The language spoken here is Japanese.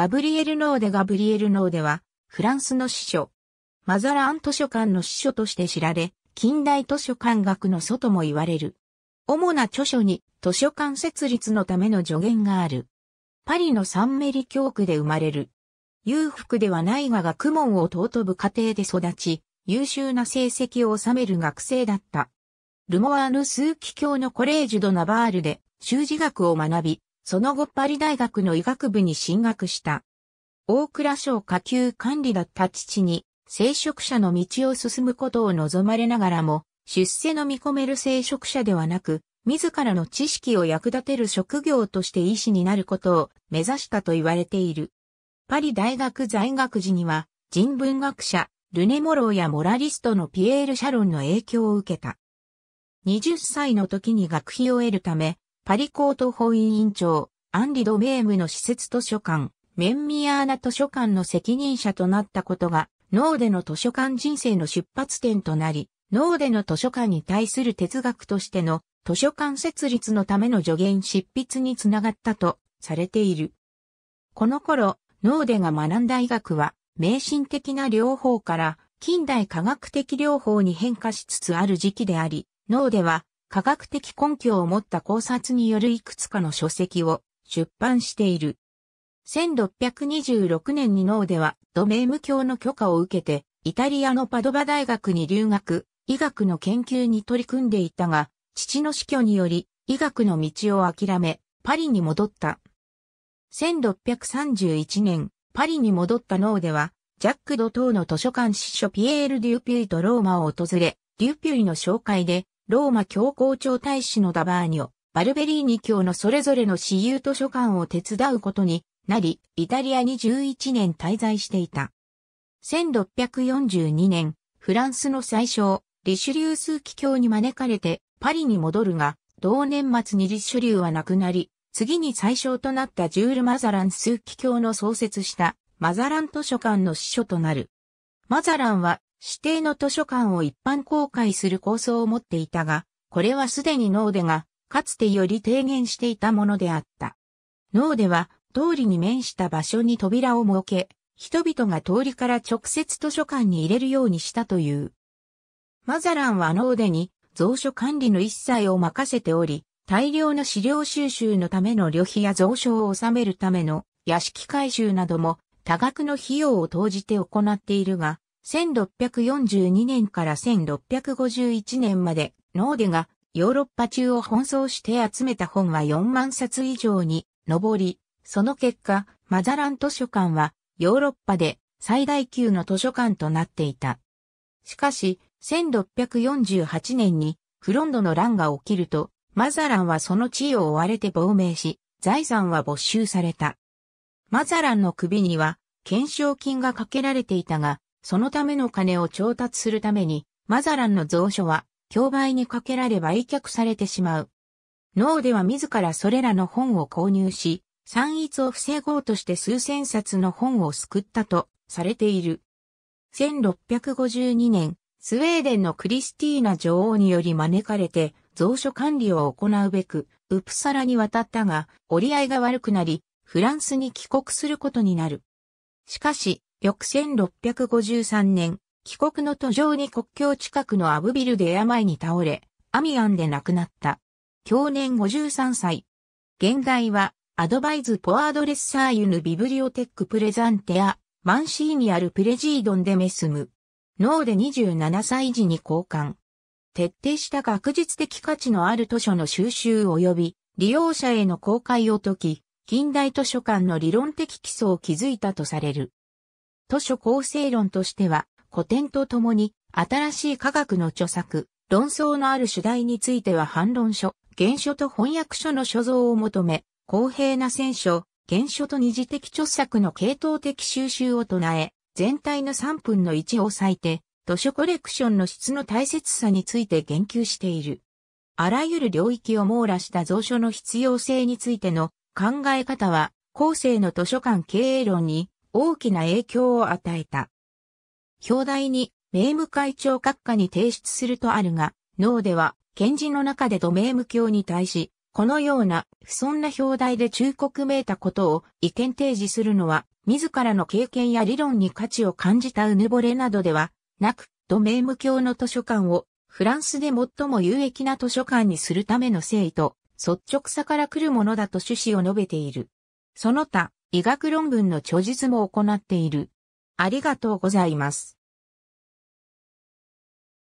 ガブリエル・ノーデ・ガブリエル・ノーデは、フランスの司書。マザラン図書館の司書として知られ、近代図書館学の祖とも言われる。主な著書に図書館設立のための助言がある。パリのサンメリ教区で生まれる。裕福ではないが学問を尊ぶ家庭で育ち、優秀な成績を収める学生だった。ルモアーヌ数奇教のコレージュド・ナバールで、修辞学を学び、その後パリ大学の医学部に進学した。大倉省下級管理だった父に、聖職者の道を進むことを望まれながらも、出世の見込める聖職者ではなく、自らの知識を役立てる職業として医師になることを目指したと言われている。パリ大学在学時には、人文学者、ルネ・モローやモラリストのピエール・シャロンの影響を受けた。20歳の時に学費を得るため、パリコート法委員長、アンリ・ドメームの施設図書館、メンミアーナ図書館の責任者となったことが、ノーデの図書館人生の出発点となり、ノーデの図書館に対する哲学としての図書館設立のための助言執筆につながったとされている。この頃、ノーデが学んだ医学は、迷信的な療法から近代科学的療法に変化しつつある時期であり、ノーデは科学的根拠を持った考察によるいくつかの書籍を出版している。1626年に脳ではドメーム教の許可を受けて、イタリアのパドバ大学に留学、医学の研究に取り組んでいたが、父の死去により医学の道を諦め、パリに戻った。1631年、パリに戻った脳では、ジャック・ド・トーの図書館司書ピエール・デュピュイとローマを訪れ、デュピュイの紹介でローマ教皇庁大使のダバーニョ、バルベリーニ教のそれぞれの私有図書館を手伝うことになり、イタリアに11年滞在していた。1642年、フランスの最初、リシュリュー数奇教に招かれて、パリに戻るが、同年末にリシュリューは亡くなり、次に最小となったジュール・マザラン数奇教の創設したマザラン図書館の司書となる。マザランは指定の図書館を一般公開する構想を持っていたが、これはすでにノーデが、かつてより提言していたものであった。ノーデは、通りに面した場所に扉を設け、人々が通りから直接図書館に入れるようにしたという。マザランはノーデに、蔵書管理の一切を任せており、大量の資料収集のための旅費や蔵書を収めるための屋敷改修なども多額の費用を投じて行っているが、1642年から1651年まで、ノーデがヨーロッパ中を奔走して集めた本は4万冊以上に上り、その結果、マザラン図書館はヨーロッパで最大級の図書館となっていた。しかし、1648年にフロンドの乱が起きると、マザランはその地位を追われて亡命し、財産は没収された。マザランの首には、懸賞金がかけられていたが、そのための金を調達するために、マザランの蔵書は、競売にかけられ売却されてしまう。脳では自らそれらの本を購入し、散逸を防ごうとして数千冊の本を救ったとされている。1652年、スウェーデンのクリスティーナ女王により招かれて、蔵書管理を行うべく、ウプサラに渡ったが、折り合いが悪くなり、フランスに帰国することになる。しかし、翌1653年、帰国の途上に国境近くのアブビルで病に倒れ、アミアンで亡くなった。去年53歳。現代は、アドバイズ・ポアドレッサーユヌ・ビブリオテック・プレザンテア、マンシーニアル・プレジードン・デメスム。脳で27歳時に交換。徹底した学術的価値のある図書の収集及び、利用者への公開を解き、近代図書館の理論的基礎を築いたとされる。図書構成論としては、古典とともに、新しい科学の著作、論争のある主題については反論書、原書と翻訳書の所蔵を求め、公平な選書、原書と二次的著作の系統的収集を唱え、全体の3分の1を割いて、図書コレクションの質の大切さについて言及している。あらゆる領域を網羅した蔵書の必要性についての考え方は、後世の図書館経営論に大きな影響を与えた。表題に、名務会長閣下に提出するとあるが、脳では、賢人の中でド名務教に対し、このような不尊な表題で忠告めいたことを意見提示するのは、自らの経験や理論に価値を感じたうぬぼれなどではなく、ド名務教の図書館をフランスで最も有益な図書館にするための誠意と率直さから来るものだと趣旨を述べている。その他、医学論文の著述も行っている。ありがとうございます。